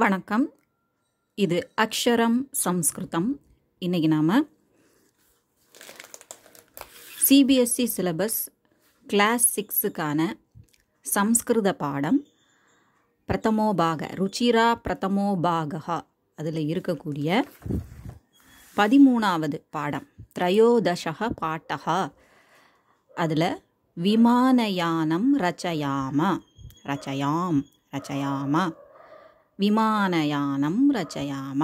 வணக்கம் இது அக்ஷரம் சம்ஸ்கிருதம் இன்றைக்கி நாம் சிபிஎஸ்சி சிலபஸ் கிளாஸ் சிக்ஸுக்கான e சம்ஸ்கிருத பாடம் பிரதமோபாக ருச்சிரா பிரதமோபாகா அதில் இருக்கக்கூடிய பதிமூணாவது பாடம் திரையோதசக பாட்டகா அதில் விமானயானம் ரச்சயாம ரச்சயாம் ரச்சயாமா விமானயானம் ரச்சயாம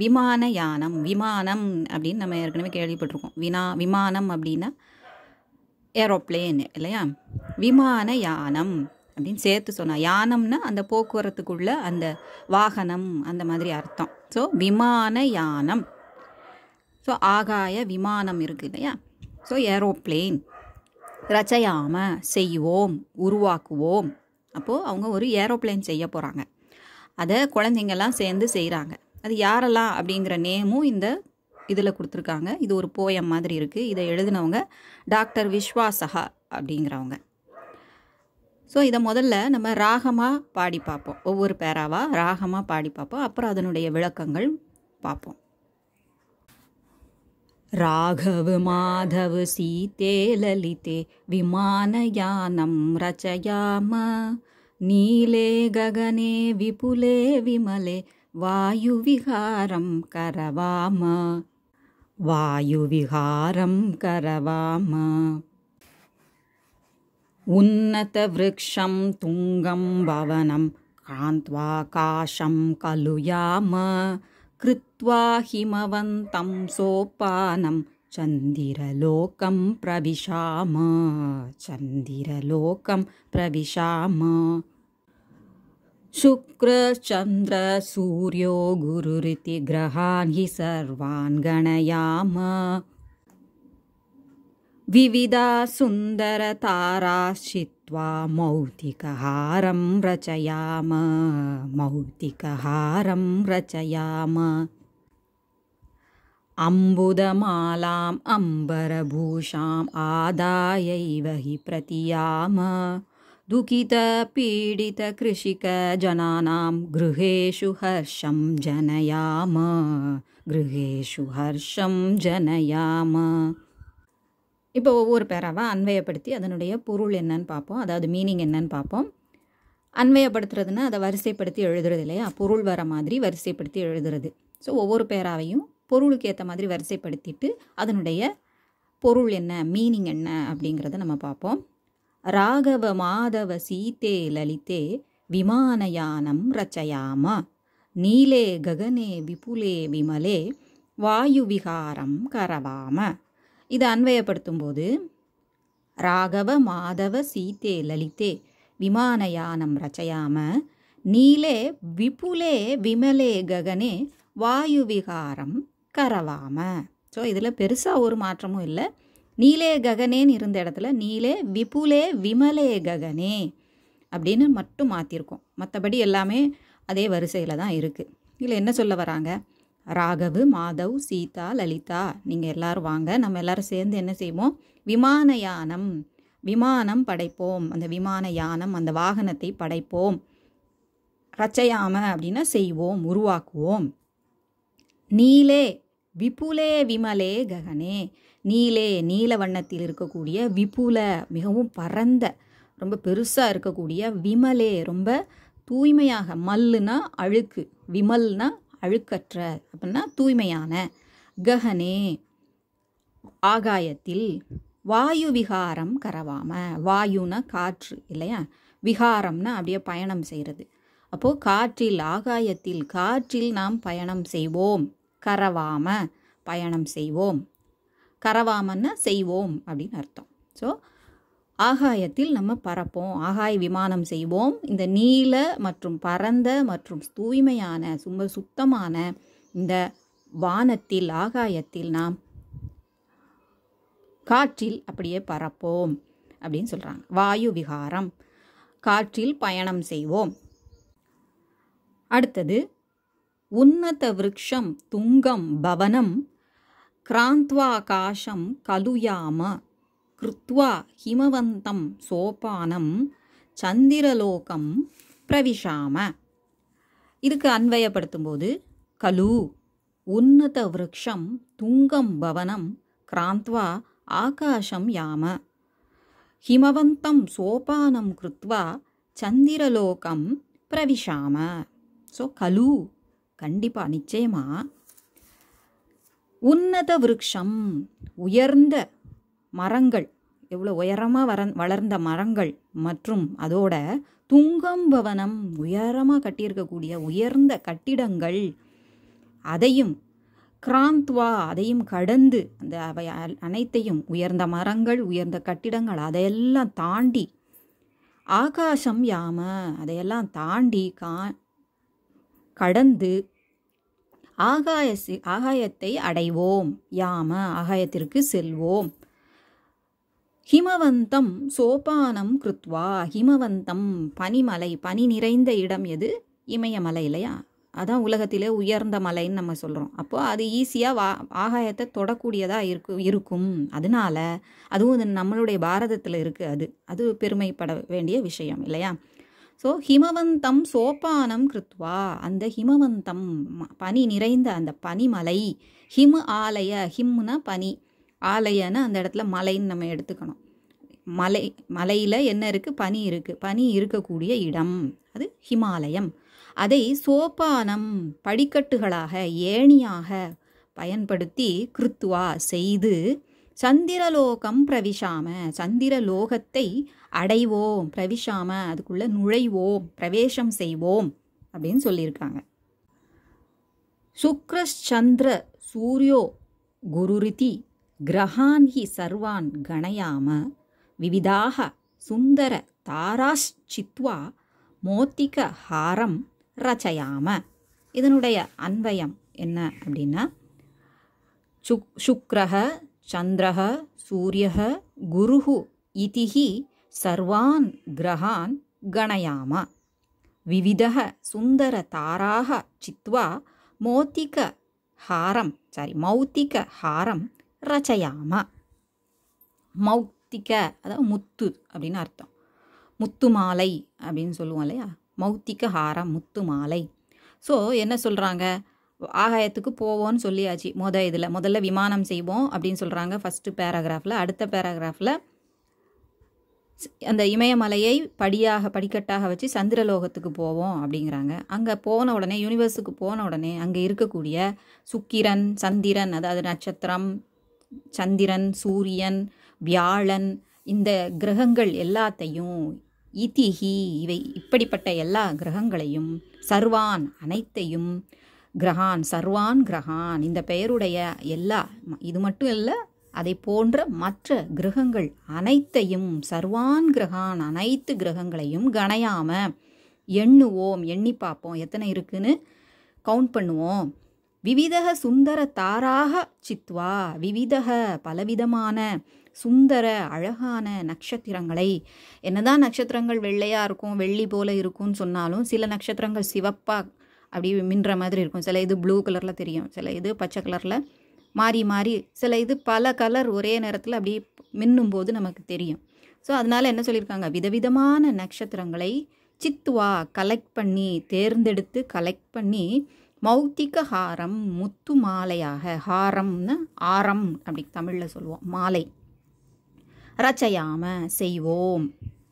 விமானயானம் விமானம் அப்படின்னு நம்ம ஏற்கனவே கேள்விப்பட்டிருக்கோம் வினா விமானம் அப்படின்னா ஏரோப்ளேன் இல்லையா விமான யானம் அப்படின்னு சேர்த்து சொன்னால் யானம்னா அந்த போக்குவரத்துக்குள்ள அந்த வாகனம் அந்த மாதிரி அர்த்தம் ஸோ விமான யானம் ஸோ ஆகாய விமானம் இருக்குது இல்லையா ஸோ ஏரோப்ளேன் ரச்சையாமல் செய்வோம் உருவாக்குவோம் அப்போது அவங்க ஒரு ஏரோப்ளேன் செய்ய போகிறாங்க அதை குழந்தைங்கள்லாம் சேர்ந்து செய்கிறாங்க அது யாரெல்லாம் அப்படிங்கிற நேமும் இந்த இதில் கொடுத்துருக்காங்க இது ஒரு போயம் மாதிரி இருக்குது இதை எழுதினவங்க டாக்டர் விஸ்வா சஹா அப்படிங்கிறவங்க ஸோ இதை முதல்ல நம்ம ராகமாக பாடி பார்ப்போம் ஒவ்வொரு பேராவாக ராகமாக பாடி பார்ப்போம் அப்புறம் அதனுடைய விளக்கங்கள் பார்ப்போம் ராഘവ माधव सीते ललिते विमानयानं रचयाम नीले गगने विपुले विमले वायुविहारं करवाम वायुविहारं करवाम उन्नतवृक्षं तुङ्गं भवनं कान्त्वाकाशं कलुयाम कृत्वा हिमवन्तं सोपानं चन्दिरलोकं प्रविशाम चन्दिरलोकं प्रविशाम शुक्रचन्द्रसूर्यो गुरुरिति ग्रहान् हि सर्वान् गणयाम विविधा सुन्दरताराश्चित्वा मौक्तिकहारं रचयाम मौक्तिकहारं रचयाम अम्बुदमालाम् பிரதியாம துகித பீடித கிருஷிக ஜனானாம் गृहेषु ஹர்ஷம் ஜனயாம गृहेषु ஹர்ஷம் ஜனயாம இப்போ ஒவ்வொரு பேராவாக அன்வயப்படுத்தி அதனுடைய பொருள் என்னன்னு பார்ப்போம் அதாவது மீனிங் என்னன்னு பார்ப்போம் அன்வயப்படுத்துறதுன்னா அதை வரிசைப்படுத்தி எழுதுறது இல்லையா பொருள் வர மாதிரி வரிசைப்படுத்தி எழுதுறது ஸோ ஒவ்வொரு பேராவையும் பொருளுக்கு ஏற்ற மாதிரி வரிசைப்படுத்திட்டு அதனுடைய பொருள் என்ன மீனிங் என்ன அப்படிங்கிறத நம்ம பார்ப்போம் ராகவ மாதவ சீதே லலிதே விமானயானம் ரச்சயாமா நீலே ககனே விபுலே விமலே வாயு விகாரம் கரவாம இதை அன்வயப்படுத்தும்போது ராகவ மாதவ சீதே லலிதே விமானயானம் ரச்சயாம நீலே விபுலே விமலே ககனே வாயு விகாரம் கரவாம ஸோ இதில் பெருசாக ஒரு மாற்றமும் இல்லை நீலே ககனேன்னு இருந்த இடத்துல நீலே விபுலே விமலே ககனே அப்படின்னு மட்டும் மாற்றிருக்கோம் மற்றபடி எல்லாமே அதே வரிசையில் தான் இருக்குது இதில் என்ன சொல்ல வராங்க ராகவு மாதவ் சீதா லலிதா நீங்கள் எல்லோரும் வாங்க நம்ம எல்லோரும் சேர்ந்து என்ன செய்வோம் விமான யானம் விமானம் படைப்போம் அந்த விமான யானம் அந்த வாகனத்தை படைப்போம் ரச்சையாம அப்படின்னா செய்வோம் உருவாக்குவோம் நீலே விபுலே விமலே ககனே நீலே நீல வண்ணத்தில் இருக்கக்கூடிய விபுல மிகவும் பரந்த ரொம்ப பெருசாக இருக்கக்கூடிய விமலே ரொம்ப தூய்மையாக மல்லுனா அழுக்கு விமல்னா அழுக்கற்ற அப்படின்னா தூய்மையான ககனே ஆகாயத்தில் வாயு விகாரம் கரவாம வாயுனா காற்று இல்லையா விகாரம்னா அப்படியே பயணம் செய்கிறது அப்போது காற்றில் ஆகாயத்தில் காற்றில் நாம் பயணம் செய்வோம் கரவாம பயணம் செய்வோம் கரவாமன்னா செய்வோம் அப்படின்னு அர்த்தம் ஸோ ஆகாயத்தில் நம்ம பறப்போம் ஆகாய விமானம் செய்வோம் இந்த நீல மற்றும் பரந்த மற்றும் தூய்மையான சும்ப சுத்தமான இந்த வானத்தில் ஆகாயத்தில் நாம் காற்றில் அப்படியே பறப்போம் அப்படின்னு சொல்கிறாங்க வாயு விகாரம் காற்றில் பயணம் செய்வோம் அடுத்தது உன்னத उन्नतवृक्षं துங்கம் பவனம் क्रान्त्वाकाशं கலுயாம கிருத்வா ஹிமவந்தம் சோபானம் சந்திரலோகம் பிரவிஷாம இதுக்கு அன்வயப்படுத்தும் போது கலு உன்னத விரக்ஷம் துங்கம் பவனம் கிராந்த்வா ஆகாஷம் யாம ஹிமவந்தம் சோபானம் கிருத்வா சந்திரலோகம் பிரவிஷாம ஸோ கலு கண்டிப்பாக நிச்சயமாக உன்னத விருட்சம் உயர்ந்த மரங்கள் எவ்வளோ உயரமாக வர வளர்ந்த மரங்கள் மற்றும் அதோட துங்கம் பவனம் உயரமாக கட்டியிருக்கக்கூடிய உயர்ந்த கட்டிடங்கள் அதையும் கிராந்த்வா அதையும் கடந்து அந்த அவை அனைத்தையும் உயர்ந்த மரங்கள் உயர்ந்த கட்டிடங்கள் அதையெல்லாம் தாண்டி ஆகாசம் யாம அதையெல்லாம் தாண்டி கா கடந்து ஆகாயசி ஆகாயத்தை அடைவோம் யாம ஆகாயத்திற்கு செல்வோம் ஹிமவந்தம் சோபானம் கிருத்வா ஹிமவந்தம் பனிமலை பனி நிறைந்த இடம் எது இமயமலை இல்லையா அதான் உலகத்திலே உயர்ந்த மலைன்னு நம்ம சொல்கிறோம் அப்போது அது ஈஸியாக வா ஆகாயத்தை தொடக்கூடியதாக இருக்கு இருக்கும் அதனால அதுவும் நம்மளுடைய பாரதத்தில் இருக்குது அது அது பெருமைப்பட வேண்டிய விஷயம் இல்லையா ஸோ ஹிமவந்தம் சோப்பானம் கிருத்வா அந்த ஹிமவந்தம் பனி நிறைந்த அந்த பனிமலை ஹிம் ஆலய ஹிம்னா பனி ஆலயன்னு அந்த இடத்துல மலைன்னு நம்ம எடுத்துக்கணும் மலை மலையில் என்ன இருக்குது பனி இருக்குது பனி இருக்கக்கூடிய இடம் அது ஹிமாலயம் அதை சோப்பானம் படிக்கட்டுகளாக ஏணியாக பயன்படுத்தி கிருத்துவா செய்து சந்திரலோகம் பிரவிஷாம சந்திரலோகத்தை அடைவோம் பிரவிஷாம அதுக்குள்ளே நுழைவோம் பிரவேசம் செய்வோம் அப்படின்னு சொல்லியிருக்காங்க சுக்ரச்சந்திர சூரியோ குருரிதி கிரகான் ஹி சர்வான் கணையாம விவிதாக சுந்தர தாராஷ்சித்வா மோத்திக ஹாரம் ரச்சையாம இதனுடைய அன்வயம் என்ன அப்படின்னா சுக் சுக்ரக சந்திரः सूर्यः गुरुः கிரகான் हि सर्वान् சுந்தர தாராக சித்வா மௌத்திக ஹாரம் சாரி மௌத்திக ஹாரம் रचयाम மௌத்திக அதாவது முத்து அப்படின்னு அர்த்தம் முத்து மாலை அப்படின்னு சொல்லுவோம் இல்லையா மௌத்திக ஹாரம் முத்து மாலை ஸோ என்ன சொல்கிறாங்க ஆகாயத்துக்கு போவோம்னு சொல்லியாச்சு மொத இதில் முதல்ல விமானம் செய்வோம் அப்படின்னு சொல்கிறாங்க ஃபஸ்ட்டு பேராகிராஃபில் அடுத்த பேராகிராஃபில் அந்த இமயமலையை படியாக படிக்கட்டாக வச்சு சந்திரலோகத்துக்கு போவோம் அப்படிங்கிறாங்க அங்கே போன உடனே யூனிவர்ஸுக்கு போன உடனே அங்கே இருக்கக்கூடிய சுக்கிரன் சந்திரன் அதாவது நட்சத்திரம் சந்திரன் சூரியன் வியாழன் இந்த கிரகங்கள் எல்லாத்தையும் இதிஹி இவை இப்படிப்பட்ட எல்லா கிரகங்களையும் சர்வான் அனைத்தையும் கிரகான் சர்வான் கிரகான் இந்த பெயருடைய எல்லா இது மட்டும் இல்லை அதை போன்ற மற்ற கிரகங்கள் அனைத்தையும் சர்வான் கிரகான் அனைத்து கிரகங்களையும் கணையாம எண்ணுவோம் எண்ணி பார்ப்போம் எத்தனை இருக்குன்னு கவுண்ட் பண்ணுவோம் விவிதக சுந்தர தாராக சித்வா விவிதக பலவிதமான சுந்தர அழகான நட்சத்திரங்களை என்னதான் நட்சத்திரங்கள் வெள்ளையாக இருக்கும் வெள்ளி போல இருக்கும்னு சொன்னாலும் சில நட்சத்திரங்கள் சிவப்பாக அப்படி மின்ற மாதிரி இருக்கும் சில இது ப்ளூ கலரில் தெரியும் சில இது பச்சை கலரில் மாறி மாறி சில இது பல கலர் ஒரே நேரத்தில் அப்படி மின்னும் போது நமக்கு தெரியும் ஸோ அதனால் என்ன சொல்லியிருக்காங்க விதவிதமான நட்சத்திரங்களை சித்துவா கலெக்ட் பண்ணி தேர்ந்தெடுத்து கலெக்ட் பண்ணி மௌத்திக ஹாரம் முத்து மாலையாக ஹாரம்னு ஆரம் அப்படி தமிழில் சொல்லுவோம் மாலை ரச்சையாமல் செய்வோம்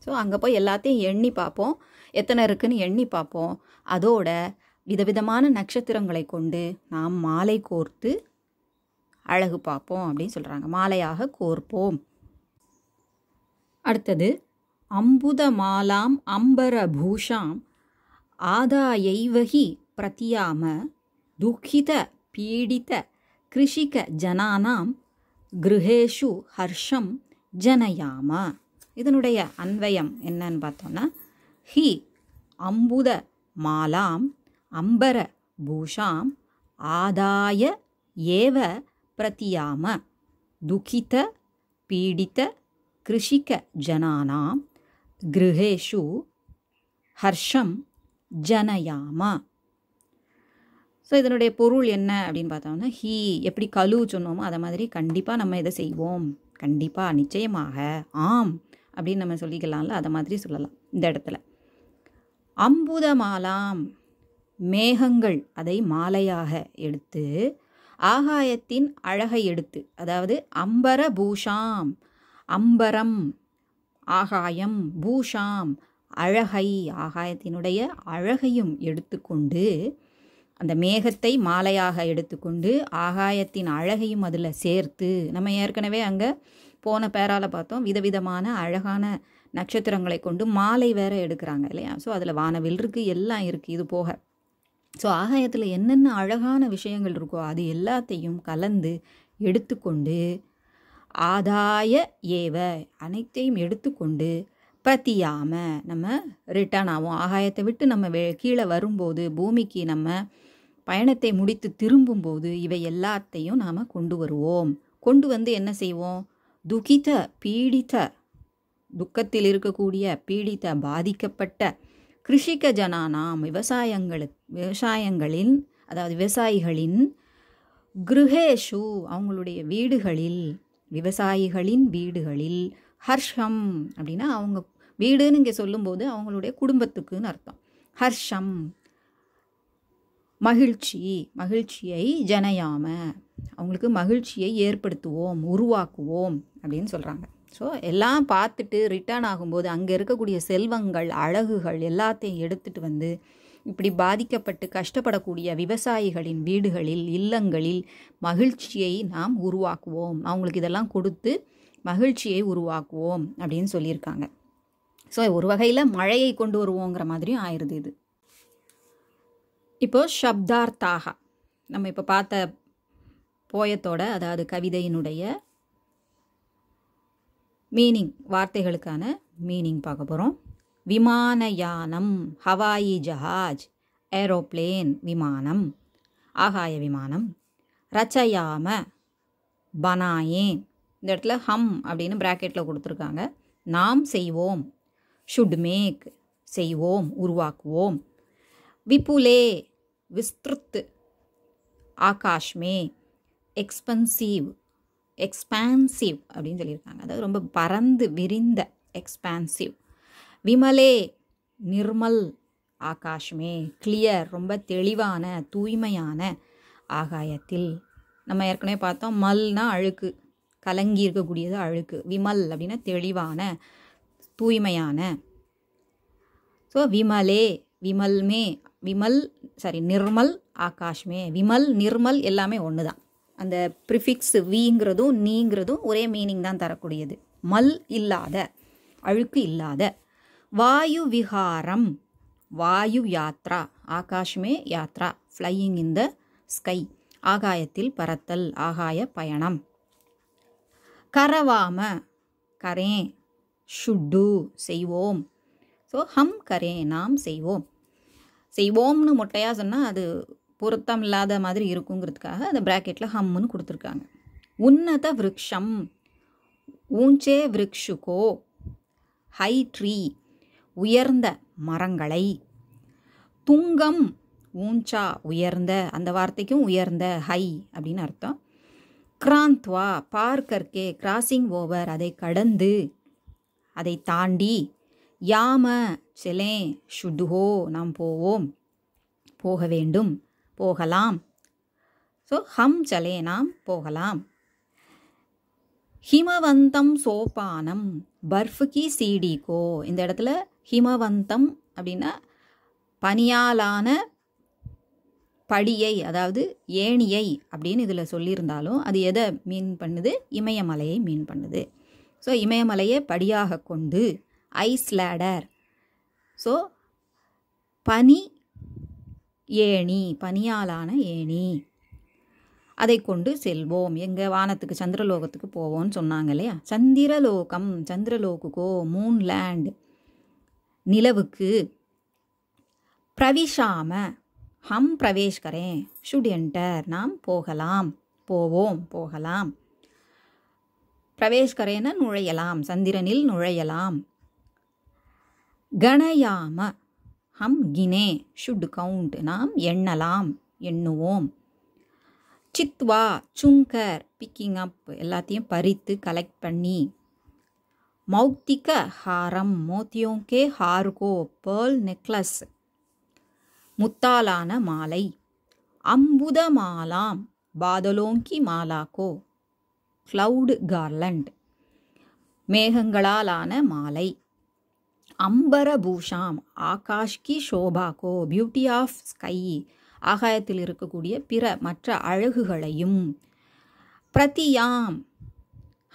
ஸோ அங்கே போய் எல்லாத்தையும் எண்ணி பார்ப்போம் எத்தனை இருக்குன்னு எண்ணி பார்ப்போம் அதோட விதவிதமான நட்சத்திரங்களை கொண்டு நாம் மாலை கோர்த்து அழகு பார்ப்போம் அப்படின்னு சொல்கிறாங்க மாலையாக கோர்ப்போம் அடுத்தது அம்புத மாலாம் அம்பர பூஷாம் ஆதாயைவகி பிரதியாம துக்கித பீடித கிருஷிக ஜனானாம் கிருஹேஷு ஹர்ஷம் ஜனயாம இதனுடைய அன்வயம் என்னன்னு பார்த்தோன்னா ஹி அம்புத மாலாம் அம்பர பூஷாம் ஆதாய ஏவ பிரதியாம துகித பீடித கிருஷிக ஜனானாம் கிருஹேஷு ஹர்ஷம் ஜனயாம ஸோ இதனுடைய பொருள் என்ன அப்படின்னு பார்த்தோம்னா ஹீ எப்படி கழுவு சொன்னோமோ அதை மாதிரி கண்டிப்பாக நம்ம இதை செய்வோம் கண்டிப்பாக நிச்சயமாக ஆம் அப்படின்னு நம்ம சொல்லிக்கலாம்ல அதை மாதிரி சொல்லலாம் இந்த இடத்துல அம்புதமாலாம் மேகங்கள் அதை மாலையாக எடுத்து ஆகாயத்தின் அழகை எடுத்து அதாவது அம்பர பூஷாம் அம்பரம் ஆகாயம் பூஷாம் அழகை ஆகாயத்தினுடைய அழகையும் எடுத்துக்கொண்டு அந்த மேகத்தை மாலையாக எடுத்துக்கொண்டு ஆகாயத்தின் அழகையும் அதில் சேர்த்து நம்ம ஏற்கனவே அங்கே போன பேரால் பார்த்தோம் விதவிதமான அழகான நட்சத்திரங்களை கொண்டு மாலை வேற எடுக்கிறாங்க இல்லையா ஸோ அதில் வானவில் இருக்குது எல்லாம் இருக்குது இது போக ஸோ ஆகாயத்தில் என்னென்ன அழகான விஷயங்கள் இருக்கோ அது எல்லாத்தையும் கலந்து எடுத்துக்கொண்டு ஆதாய ஏவ அனைத்தையும் எடுத்துக்கொண்டு பிரத்தியாம நம்ம ரிட்டர்ன் ஆகும் ஆகாயத்தை விட்டு நம்ம வெ கீழே வரும்போது பூமிக்கு நம்ம பயணத்தை முடித்து திரும்பும்போது இவை எல்லாத்தையும் நாம் கொண்டு வருவோம் கொண்டு வந்து என்ன செய்வோம் துகித பீடித துக்கத்தில் இருக்கக்கூடிய பீடித்த பாதிக்கப்பட்ட கிருஷிக்க ஜனானாம் விவசாயங்களு விவசாயங்களின் அதாவது விவசாயிகளின் கிருஹேஷு அவங்களுடைய வீடுகளில் விவசாயிகளின் வீடுகளில் ஹர்ஷம் அப்படின்னா அவங்க வீடுன்னு இங்கே சொல்லும்போது அவங்களுடைய குடும்பத்துக்குன்னு அர்த்தம் ஹர்ஷம் மகிழ்ச்சி மகிழ்ச்சியை ஜனையாம அவங்களுக்கு மகிழ்ச்சியை ஏற்படுத்துவோம் உருவாக்குவோம் அப்படின்னு சொல்கிறாங்க ஸோ எல்லாம் பார்த்துட்டு ரிட்டர்ன் ஆகும்போது அங்கே இருக்கக்கூடிய செல்வங்கள் அழகுகள் எல்லாத்தையும் எடுத்துகிட்டு வந்து இப்படி பாதிக்கப்பட்டு கஷ்டப்படக்கூடிய விவசாயிகளின் வீடுகளில் இல்லங்களில் மகிழ்ச்சியை நாம் உருவாக்குவோம் அவங்களுக்கு இதெல்லாம் கொடுத்து மகிழ்ச்சியை உருவாக்குவோம் அப்படின்னு சொல்லியிருக்காங்க ஸோ ஒரு வகையில் மழையை கொண்டு வருவோங்கிற மாதிரியும் ஆயிடுது இது இப்போது ஷப்தார்த்தாக நம்ம இப்போ பார்த்த போயத்தோட அதாவது கவிதையினுடைய மீனிங் வார்த்தைகளுக்கான மீனிங் பார்க்க போகிறோம் விமானயானம் ஹவாயி ஜஹாஜ் ஏரோப்ளேன் விமானம் ஆகாய விமானம் ரச்சயாம பனாயே இந்த இடத்துல ஹம் அப்படின்னு ப்ராக்கெட்டில் கொடுத்துருக்காங்க நாம் செய்வோம் ஷுட் மேக் செய்வோம் உருவாக்குவோம் விபுலே விஸ்திருத்து ஆகாஷ்மே எக்ஸ்பென்சிவ் எக்ஸ்பான்சிவ் அப்படின்னு சொல்லியிருக்காங்க அதாவது ரொம்ப பறந்து விரிந்த எக்ஸ்பான்சிவ் விமலே நிர்மல் ஆகாஷமே கிளியர் ரொம்ப தெளிவான தூய்மையான ஆகாயத்தில் நம்ம ஏற்கனவே பார்த்தோம் மல்னா அழுக்கு கலங்கி இருக்கக்கூடியது அழுக்கு விமல் அப்படின்னா தெளிவான தூய்மையான ஸோ விமலே விமல்மே விமல் சாரி நிர்மல் ஆகாஷ்மே விமல் நிர்மல் எல்லாமே ஒன்று தான் அந்த ப்ரிஃபிக்ஸ் விங்கிறதும் நீங்கிறதும் ஒரே மீனிங் தான் தரக்கூடியது மல் இல்லாத அழுக்கு இல்லாத வாயு விகாரம் வாயு யாத்ரா ஆகாஷ்மே யாத்ரா ஃப்ளையிங் இன் த ஸ்கை ஆகாயத்தில் பறத்தல் ஆகாய பயணம் கரவாம கரேன் ஷுட்டு செய்வோம் ஸோ ஹம் கரேன் நாம் செய்வோம் செய்வோம்னு மொட்டையாக சொன்னால் அது பொருத்தம் இல்லாத மாதிரி இருக்குங்கிறதுக்காக அந்த ப்ராக்கெட்டில் ஹம்முன்னு கொடுத்துருக்காங்க உன்னத விரக்ஷம் ஊஞ்சே விரக்ஷுக்கோ ஹை ட்ரீ உயர்ந்த மரங்களை துங்கம் ஊஞ்சா உயர்ந்த அந்த வார்த்தைக்கும் உயர்ந்த ஹை அப்படின்னு அர்த்தம் கிராந்த்வா பார்க்கர்க்கே கிராசிங் ஓவர் அதை கடந்து அதை தாண்டி யாம செலே ஷுடுஹோ நாம் போவோம் போக வேண்டும் போகலாம் ஸோ ஹம் சலே நாம் போகலாம் ஹிமவந்தம் சோபானம் பர்ஃபுக்கி சீடிகோ இந்த இடத்துல ஹிமவந்தம் அப்படின்னா பனியாலான படியை அதாவது ஏணியை அப்படின்னு இதில் சொல்லியிருந்தாலும் அது எதை மீன் பண்ணுது இமயமலையை மீன் பண்ணுது ஸோ இமயமலையை படியாக கொண்டு ஐஸ் லேடர் ஸோ பனி ஏணி பனியாலான ஏணி அதை கொண்டு செல்வோம் எங்கள் வானத்துக்கு சந்திரலோகத்துக்கு போவோம்னு சொன்னாங்க இல்லையா சந்திரலோகம் சந்திரலோகுக்கோ மூன்லேண்ட் நிலவுக்கு பிரவிஷாம ஹம் பிரவேஷ்கரேன் ஷுட் என்டர் நாம் போகலாம் போவோம் போகலாம் பிரவேஷ்கரேன நுழையலாம் சந்திரனில் நுழையலாம் கணயாம ஹம் கினே ஷுட் கவுண்ட் நாம் எண்ணலாம் எண்ணுவோம் சித்வா சுங்கர் பிக்கிங் அப் எல்லாத்தையும் பறித்து கலெக்ட் பண்ணி மௌக்திக ஹாரம் மோத்தியோங்கே ஹார்கோ பேர்ல் நெக்லஸ் முத்தாலான மாலை அம்புத மாலாம் பாதலோங்கி மாலாக்கோ க்ளவுடு கார்லண்ட் மேகங்களாலான மாலை அம்பரபூஷாம் ஆகாஷ் கி ஷோபாக்கோ பியூட்டி ஆஃப் ஸ்கை ஆகாயத்தில் இருக்கக்கூடிய பிற மற்ற அழகுகளையும் பிரதியாம்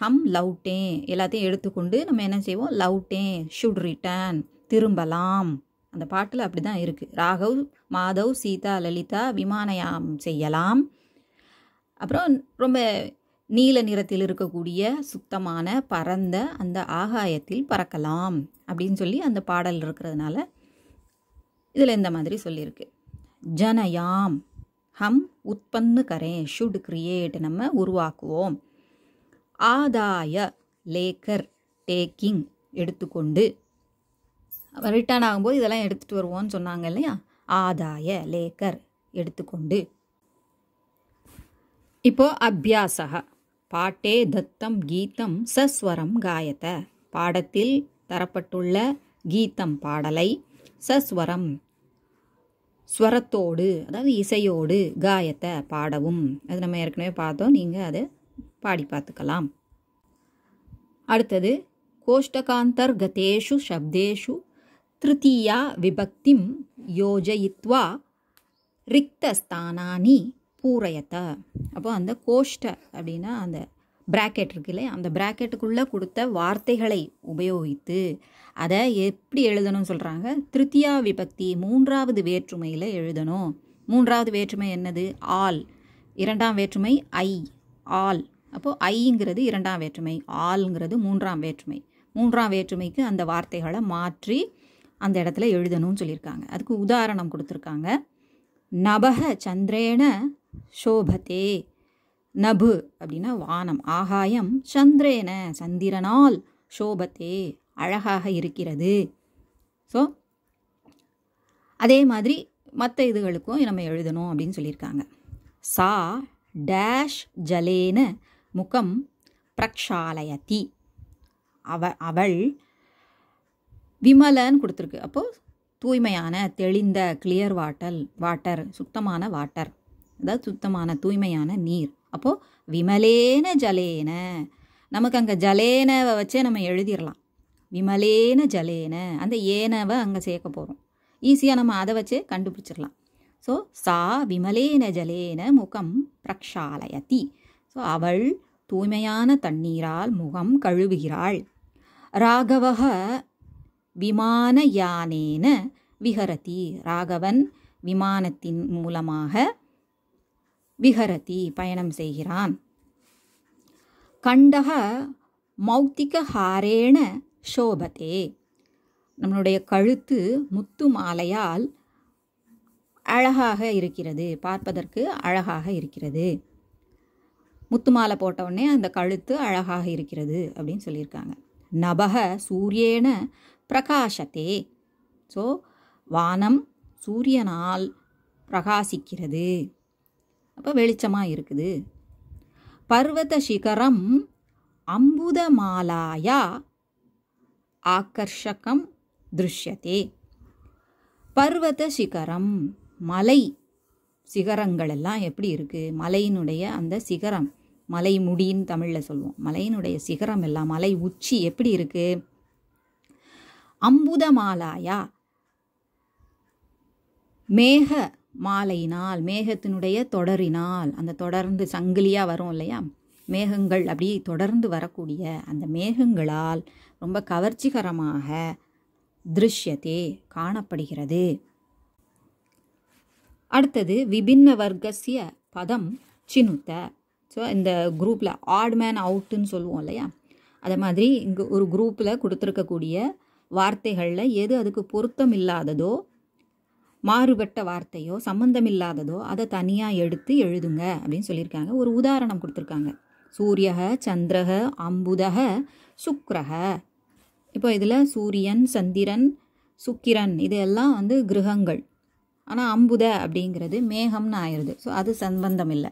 ஹம் லவ்டேன் எல்லாத்தையும் எடுத்துக்கொண்டு நம்ம என்ன செய்வோம் லவ்டேன் ஷுட் ரிட்டர்ன் திரும்பலாம் அந்த பாட்டில் அப்படி தான் இருக்குது ராகவ் மாதவ் சீதா லலிதா விமானயாம் செய்யலாம் அப்புறம் ரொம்ப நீல நிறத்தில் இருக்கக்கூடிய சுத்தமான பரந்த அந்த ஆகாயத்தில் பறக்கலாம் அப்படின்னு சொல்லி அந்த பாடல் இருக்கிறதுனால இதில் இந்த மாதிரி சொல்லியிருக்கு ஜனயாம் ஹம் உற்பன்னு கரேன் ஷுட் கிரியேட் நம்ம உருவாக்குவோம் ஆதாய லேக்கர் டேக்கிங் எடுத்துக்கொண்டு ரிட்டர்ன் ஆகும்போது இதெல்லாம் எடுத்துகிட்டு வருவோம்னு சொன்னாங்க இல்லையா ஆதாய லேக்கர் எடுத்துக்கொண்டு இப்போ அபியாசகா பாட்டே தத்தம் கீதம் சஸ்வரம் காயத்த பாடத்தில் தரப்பட்டுள்ள கீதம் பாடலை சஸ்வரம் ஸ்வரத்தோடு அதாவது இசையோடு காயத்தை பாடவும் அது நம்ம ஏற்கனவே பார்த்தோம் நீங்கள் அதை பாடி பார்த்துக்கலாம் அடுத்தது கோஷ்டகாந்தர்கதேஷு சப்தேஷு திருத்தீயா விபக்திம் யோஜயித்வா ரிக்தஸ்தானானி பூரையத்தை அப்போ அந்த கோஷ்ட அப்படின்னா அந்த பிராக்கெட் இருக்கு இல்லையா அந்த பிராக்கெட்டுக்குள்ளே கொடுத்த வார்த்தைகளை உபயோகித்து அதை எப்படி எழுதணும்னு சொல்கிறாங்க திருத்தியா விபக்தி மூன்றாவது வேற்றுமையில் எழுதணும் மூன்றாவது வேற்றுமை என்னது ஆல் இரண்டாம் வேற்றுமை ஐ ஆல் அப்போது ஐங்கிறது இரண்டாம் வேற்றுமை ஆல்ங்கிறது மூன்றாம் வேற்றுமை மூன்றாம் வேற்றுமைக்கு அந்த வார்த்தைகளை மாற்றி அந்த இடத்துல எழுதணும்னு சொல்லியிருக்காங்க அதுக்கு உதாரணம் கொடுத்துருக்காங்க நபக சந்திரேன சோபத்தே நபு அப்படின்னா வானம் ஆகாயம் சந்திரேன சந்திரனால் சோபத்தே அழகாக இருக்கிறது ஸோ அதே மாதிரி மற்ற இதுகளுக்கும் நம்ம எழுதணும் அப்படின்னு சொல்லியிருக்காங்க சா டேஷ் ஜலேன முகம் பிரக்ஷாலயதி அவ அவள் விமலன்னு கொடுத்துருக்கு அப்போது தூய்மையான தெளிந்த கிளியர் வாட்டல் வாட்டர் சுத்தமான வாட்டர் அதாவது சுத்தமான தூய்மையான நீர் அப்போது விமலேன ஜலேன நமக்கு அங்கே ஜலேனவை வச்சே நம்ம எழுதிடலாம் விமலேன ஜலேன அந்த ஏனவை அங்கே சேர்க்க போகிறோம் ஈஸியாக நம்ம அதை வச்சு கண்டுபிடிச்சிடலாம் ஸோ சா விமலேன ஜலேன முகம் பிரக்ஷாலயதி ஸோ அவள் தூய்மையான தண்ணீரால் முகம் கழுவுகிறாள் ராகவக விமான யானேன விஹரதி ராகவன் விமானத்தின் மூலமாக விஹரதி பயணம் செய்கிறான் கண்டக மௌத்திக ஹாரேண சோபதே நம்மளுடைய கழுத்து முத்து மாலையால் அழகாக இருக்கிறது பார்ப்பதற்கு அழகாக இருக்கிறது முத்து மாலை போட்டவுடனே அந்த கழுத்து அழகாக இருக்கிறது அப்படின்னு சொல்லியிருக்காங்க நபக சூரியேன பிரகாசத்தே ஸோ வானம் சூரியனால் பிரகாசிக்கிறது அப்போ வெளிச்சமாக இருக்குது பர்வத சிகரம் அம்புதமாலாயா ஆகர்ஷகம் திருஷ்யத்தே பர்வத சிகரம் மலை சிகரங்கள் எல்லாம் எப்படி இருக்குது மலையினுடைய அந்த சிகரம் மலை முடின்னு தமிழில் சொல்லுவோம் மலையினுடைய சிகரம் எல்லாம் மலை உச்சி எப்படி இருக்குது அம்புதமாலாயா மேக மாலையினால் மேகத்தினுடைய தொடரினால் அந்த தொடர்ந்து சங்கிலியாக வரும் இல்லையா மேகங்கள் அப்படியே தொடர்ந்து வரக்கூடிய அந்த மேகங்களால் ரொம்ப கவர்ச்சிகரமாக திருஷ்யத்தே காணப்படுகிறது அடுத்தது விபின்ன வர்க்கசிய பதம் சினுத்த ஸோ இந்த குரூப்பில் ஆட் மேன் அவுட்டுன்னு சொல்லுவோம் இல்லையா அதை மாதிரி இங்கே ஒரு குரூப்பில் கொடுத்துருக்கக்கூடிய வார்த்தைகளில் எது அதுக்கு பொருத்தம் இல்லாததோ மாறுபட்ட வார்த்தையோ சம்பந்தமில்லாததோ அதை தனியாக எடுத்து எழுதுங்க அப்படின்னு சொல்லியிருக்காங்க ஒரு உதாரணம் கொடுத்துருக்காங்க சூரியக சந்திரக அம்புதக சுக்ரக இப்போ இதில் சூரியன் சந்திரன் சுக்கிரன் இதெல்லாம் வந்து கிரகங்கள் ஆனால் அம்புத அப்படிங்கிறது மேகம்னு ஆயிடுது ஸோ அது சம்பந்தம் இல்லை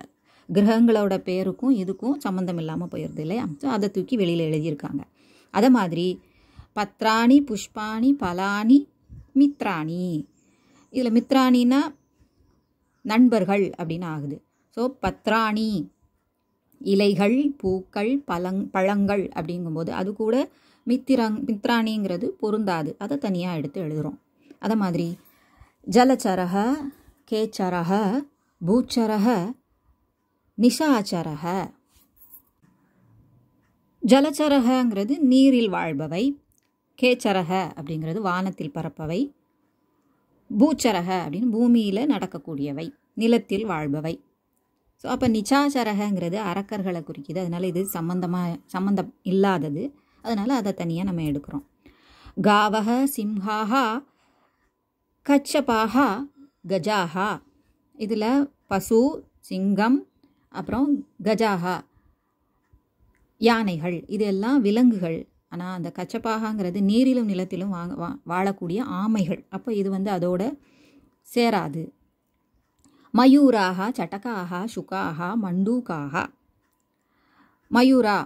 கிரகங்களோட பேருக்கும் இதுக்கும் சம்மந்தம் இல்லாமல் போயிடுது இல்லையா ஸோ அதை தூக்கி வெளியில் எழுதியிருக்காங்க அதை மாதிரி பத்ராணி புஷ்பாணி பலானி மித்ராணி இதில் மித்ராணினா நண்பர்கள் அப்படின்னு ஆகுது ஸோ பத்ராணி இலைகள் பூக்கள் பழங் பழங்கள் அப்படிங்கும்போது அது கூட மித்திரங் மித்ராணிங்கிறது பொருந்தாது அதை தனியாக எடுத்து எழுதுகிறோம் அதை மாதிரி ஜலச்சரக கேச்சரக பூச்சரக நிஷாச்சரக ஜலச்சரகங்கிறது நீரில் வாழ்பவை கேச்சரக அப்படிங்கிறது வானத்தில் பறப்பவை பூச்சரக அப்படின்னு பூமியில் நடக்கக்கூடியவை நிலத்தில் வாழ்பவை ஸோ அப்போ நிச்சாச்சரகங்கிறது அரக்கர்களை குறிக்கிது அதனால் இது சம்மந்தமாக சம்மந்தம் இல்லாதது அதனால் அதை தனியாக நம்ம எடுக்கிறோம் காவக சிம்ஹாக கச்சபாக கஜாஹா இதில் பசு சிங்கம் அப்புறம் கஜாஹா யானைகள் இதெல்லாம் விலங்குகள் ஆனால் அந்த கச்சப்பாகாங்கிறது நீரிலும் நிலத்திலும் வாங்க வா வாழக்கூடிய ஆமைகள் அப்போ இது வந்து அதோட சேராது மயூராக சட்டக்காக சுக்காக மண்டூக்காக மயூரா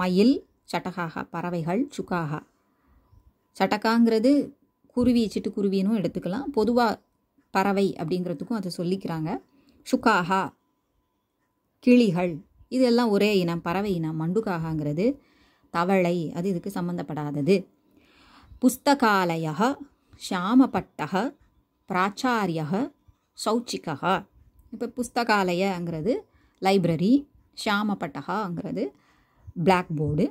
மயில் சட்டகாக பறவைகள் சுக்காக சட்டக்காங்கிறது குருவி சிட்டுக்குருவினும் எடுத்துக்கலாம் பொதுவாக பறவை அப்படிங்கிறதுக்கும் அதை சொல்லிக்கிறாங்க சுக்காகா கிளிகள் இதெல்லாம் ஒரே இனம் பறவை இனம் மண்டுக்காகங்கிறது தவளை அது இதுக்கு சம்மந்தப்படாதது புஸ்தகாலய ஷாமப்பட்டக பிராச்சாரிய சௌச்சிகா இப்போ புஸ்தகாலயங்கிறது லைப்ரரி ஷியாமபட்டகாங்கிறது பிளாக் போர்டு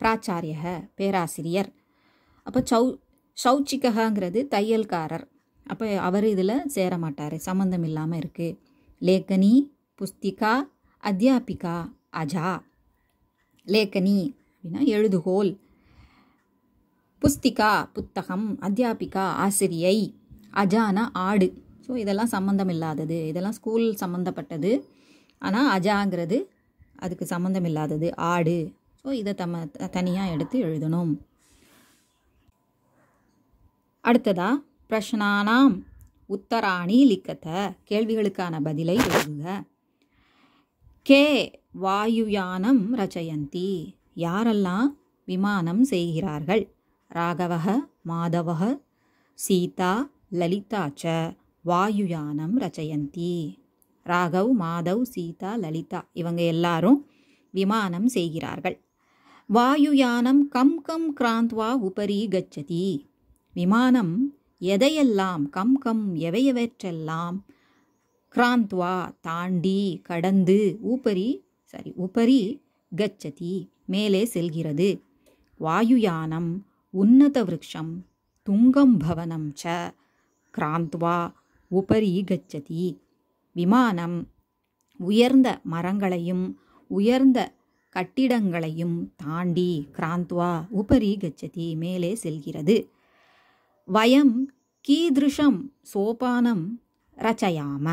பிராச்சாரிய பேராசிரியர் அப்போ சௌ சௌச்சிகங்கிறது தையல்காரர் அப்போ அவர் இதில் சேர மாட்டார் சம்மந்தம் இல்லாமல் இருக்குது லேக்கனி புஸ்திகா அத்தியாபிகா அஜா லேக்கனி அப்படின்னா எழுதுகோல் புஸ்திகா புத்தகம் அத்தியாபிகா ஆசிரியை அஜானா ஆடு ஸோ இதெல்லாம் சம்மந்தம் இல்லாதது இதெல்லாம் ஸ்கூல் சம்மந்தப்பட்டது ஆனால் அஜாங்கிறது அதுக்கு சம்மந்தம் இல்லாதது ஆடு ஸோ இதை தம்ம தனியாக எடுத்து எழுதணும் அடுத்ததா பிரஷ்னானாம் உத்தராணி லிக்கத்த கேள்விகளுக்கான பதிலை எழுதுங்க கே வாயுயானம் ரச்சயந்தி யாரெல்லாம் விமானம் செய்கிறார்கள் ராகவக மாதவக சீதா ச வாயுயானம் ரச்சயந்தி ராகவ் மாதவ் சீதா லலிதா இவங்க எல்லாரும் விமானம் செய்கிறார்கள் வாயுயானம் கம் கம் கிராந்த்வா உபரி கச்சதி விமானம் எதையெல்லாம் கம் கம் எவையவற்றெல்லாம் கிராந்த்வா தாண்டி கடந்து உபரி சாரி உபரி கச்சதி மேலே செல்கிறது வாயுயானம் உன்னத விரக்ஷம் துங்கம் பவனம் ச கிராந்த்வா உபரி கச்சதி விமானம் உயர்ந்த மரங்களையும் உயர்ந்த கட்டிடங்களையும் தாண்டி கிராந்த்வா உபரி கச்சதி மேலே செல்கிறது வயம் கீதிருஷம் சோபானம் ரச்சயாம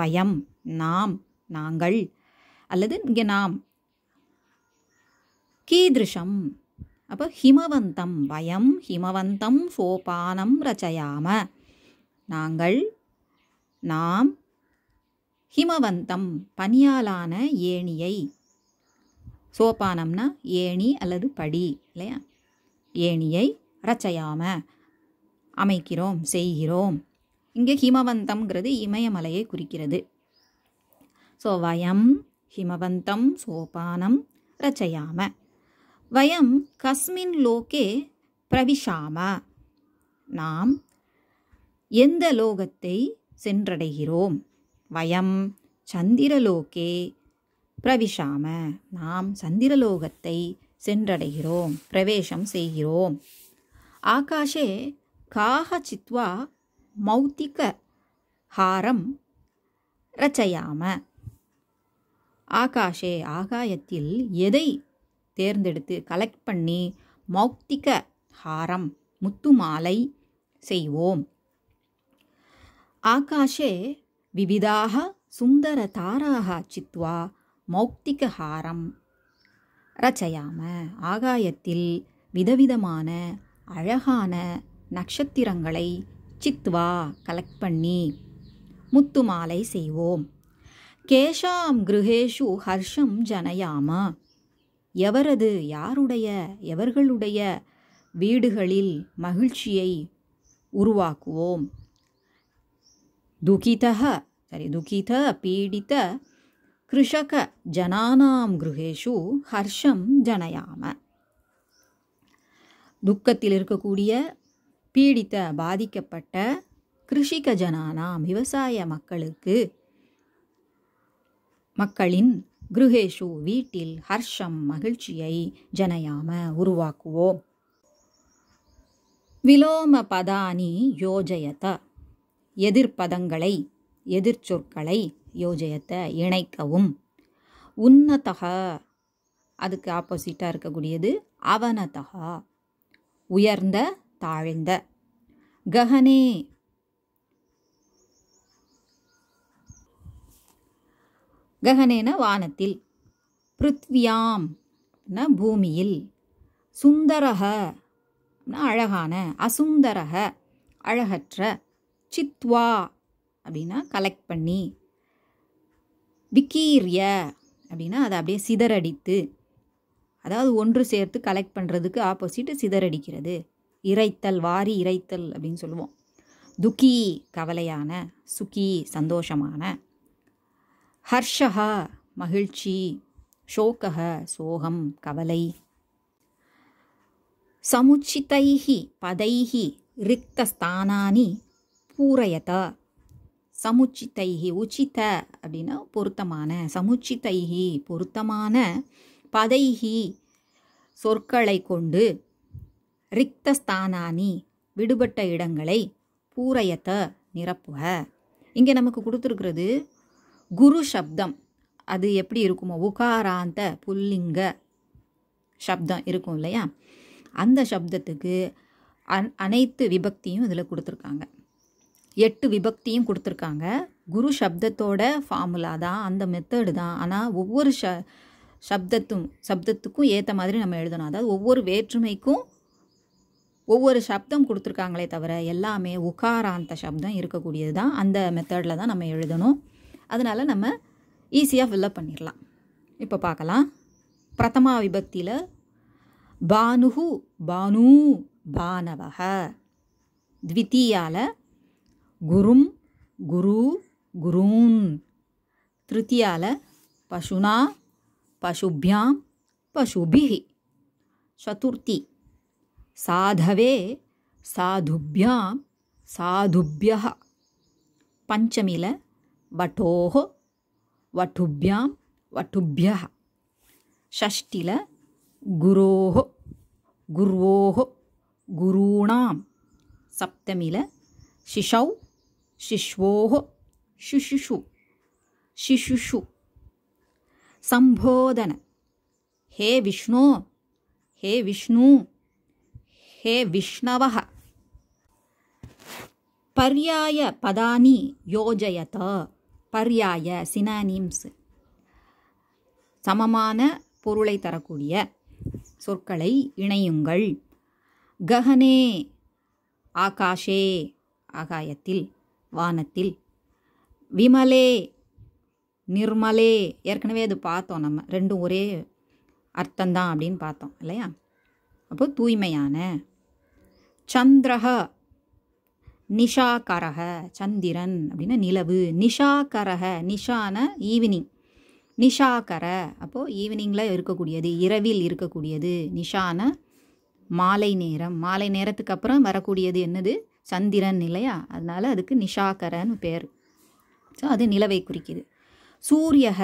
வயம் நாம் நாங்கள் அல்லது இங்கே நாம் கீதம் அப்போ ஹிமவந்தம் வயம் ஹிமவந்தம் சோபானம் ரச்சையாம நாங்கள் நாம் ஹிமவந்தம் பனியாலான ஏணியை சோபானம்னா ஏணி அல்லது படி இல்லையா ஏணியை ரச்சையாம அமைக்கிறோம் செய்கிறோம் இங்கே ஹிமவந்தம்ங்கிறது இமயமலையை குறிக்கிறது ஸோ வயம் ஹிமவந்தம் சோபானம் ரச்சையாம வயம் கஸ்மின் லோகே பிரவிஷாம நாம் எந்த லோகத்தை சென்றடைகிறோம் வயம் சந்திரலோகே பிரவிஷாம நாம் சந்திரலோகத்தை சென்றடைகிறோம் பிரவேசம் செய்கிறோம் ஆகாஷே காக சித்வா மௌத்திக ஹாரம் ரச்சையாம ஆகாஷே ஆகாயத்தில் எதை தேர்ந்தெடுத்து கலெக்ட் பண்ணி மௌக்திக ஹாரம் முத்து மாலை செய்வோம் ஆகாஷே விவிதாக சுந்தர தாராக சித்வா மௌக்திக ஹாரம் ரச்சையாம ஆகாயத்தில் விதவிதமான அழகான நட்சத்திரங்களை சித்வா கலெக்ட் பண்ணி முத்துமாலை செய்வோம் கேஷாம் கிருஹேஷு ஹர்ஷம் ஜனயாமா எவரது யாருடைய எவர்களுடைய வீடுகளில் மகிழ்ச்சியை உருவாக்குவோம் சரி துகித பீடித கிருஷக ஜனானாம் गृहेषु ஹர்ஷம் ஜனயாம துக்கத்தில் இருக்கக்கூடிய பீடித்த பாதிக்கப்பட்ட கிருஷிக ஜனானாம் விவசாய மக்களுக்கு மக்களின் கிருஹேஷு வீட்டில் ஹர்ஷம் மகிழ்ச்சியை ஜனயாம உருவாக்குவோம் விலோம பதானி யோஜயத எதிர்ப்பதங்களை எதிர்ச்சொற்களை யோஜயத்தை இணைக்கவும் உன்னதக அதுக்கு ஆப்போசிட்டாக இருக்கக்கூடியது அவனதகா உயர்ந்த தாழ்ந்த ககனே ககனேன வானத்தில் பிருத்வியாம் பூமியில் சுந்தரக அழகான அசுந்தரக அழகற்ற சித்வா அப்படின்னா கலெக்ட் பண்ணி விக்கீரிய அப்படின்னா அதை அப்படியே சிதறடித்து அதாவது ஒன்று சேர்த்து கலெக்ட் பண்ணுறதுக்கு ஆப்போசிட்டு சிதறடிக்கிறது இறைத்தல் வாரி இறைத்தல் அப்படின்னு சொல்லுவோம் துக்கி கவலையான சுக்கி சந்தோஷமான ஹர்ஷா மகிழ்ச்சி ஷோகக சோகம் கவலை சமுச்சிதைஹி பதைஹி ரிக்தஸ்தானானி பூரயத சமுச்சிதைஹி உச்சித அப்படின்னா பொருத்தமான சமுச்சிதைஹி பொருத்தமான பதைஹி சொற்களை கொண்டு ரிக்தஸ்தானானி விடுபட்ட இடங்களை பூரயத்த நிரப்புக இங்கே நமக்கு கொடுத்துருக்கிறது குரு சப்தம் அது எப்படி இருக்குமோ உகாராந்த புல்லிங்க சப்தம் இருக்கும் இல்லையா அந்த சப்தத்துக்கு அன் அனைத்து விபக்தியும் இதில் கொடுத்துருக்காங்க எட்டு விபக்தியும் கொடுத்துருக்காங்க குரு சப்தத்தோட ஃபார்முலா தான் அந்த மெத்தடு தான் ஆனால் ஒவ்வொரு ஷ சப்தத்தும் சப்தத்துக்கும் ஏற்ற மாதிரி நம்ம எழுதணும் அதாவது ஒவ்வொரு வேற்றுமைக்கும் ஒவ்வொரு சப்தம் கொடுத்துருக்காங்களே தவிர எல்லாமே உகாராந்த சப்தம் இருக்கக்கூடியது தான் அந்த மெத்தடில் தான் நம்ம எழுதணும் அதனால் நம்ம ஈஸியாக ஃபில்லப் பண்ணிடலாம் இப்போ பார்க்கலாம் பிரதமா விபக்தியில் பானுஹு பானு பானவக த்வித்தீயால குரும் குரு குருன் திருத்தியால பசுனா பசுபியாம் பசுபிஹி சதுர்த்தி சாதவே சாதுபியாம் சாதுபிய பஞ்சமியில் वटोः वटुभ्यां वटुभ्यः गुरोः गुर्वोः गुरूणां सप्तमिल शिशौ शिश्वोः शिशुषु शिशुषु सम्बोधन हे विष्णो हे विष्णु हे विष्णवः पर्यायपदानि योजयत பர்யாய சினானிம்ஸ் சமமான பொருளை தரக்கூடிய சொற்களை இணையுங்கள் ககனே ஆகாஷே ஆகாயத்தில் வானத்தில் விமலே நிர்மலே ஏற்கனவே அது பார்த்தோம் நம்ம ரெண்டும் ஒரே அர்த்தந்தான் அப்படின்னு பார்த்தோம் இல்லையா அப்போ தூய்மையான சந்திரஹ நிஷாகரக சந்திரன் அப்படின்னா நிலவு நிஷாகரக நிஷான ஈவினிங் நிஷாகர அப்போது ஈவினிங்கில் இருக்கக்கூடியது இரவில் இருக்கக்கூடியது நிஷான மாலை நேரம் மாலை நேரத்துக்கு அப்புறம் வரக்கூடியது என்னது சந்திரன் இல்லையா அதனால் அதுக்கு நிஷாகரன்னு பேர் ஸோ அது நிலவை குறிக்குது சூரியக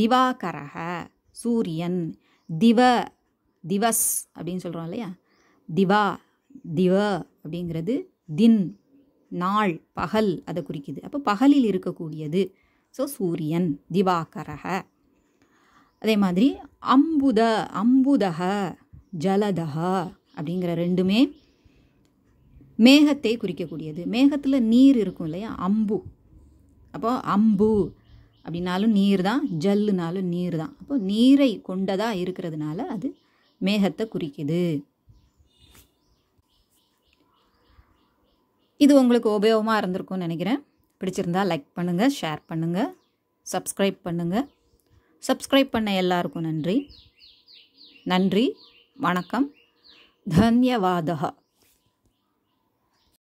திவாகரக சூரியன் திவ திவஸ் அப்படின்னு சொல்கிறோம் இல்லையா திவா திவ அப்படிங்கிறது தின் நாள் பகல் அதை குறிக்குது அப்போ பகலில் இருக்கக்கூடியது ஸோ சூரியன் திவாகரக அதே மாதிரி அம்புத அம்புதக ஜலதக அப்படிங்கிற ரெண்டுமே மேகத்தை குறிக்கக்கூடியது மேகத்தில் நீர் இருக்கும் இல்லையா அம்பு அப்போ அம்பு அப்படின்னாலும் நீர் தான் ஜல்லுனாலும் நீர் தான் அப்போ நீரை கொண்டதாக இருக்கிறதுனால அது மேகத்தை குறிக்குது இது உங்களுக்கு உபயோகமாக இருந்திருக்கும்னு நினைக்கிறேன் பிடிச்சிருந்தா லைக் பண்ணுங்கள் ஷேர் பண்ணுங்கள் சப்ஸ்கிரைப் பண்ணுங்கள் சப்ஸ்கிரைப் பண்ண எல்லாருக்கும் நன்றி நன்றி வணக்கம் தன்யவாதா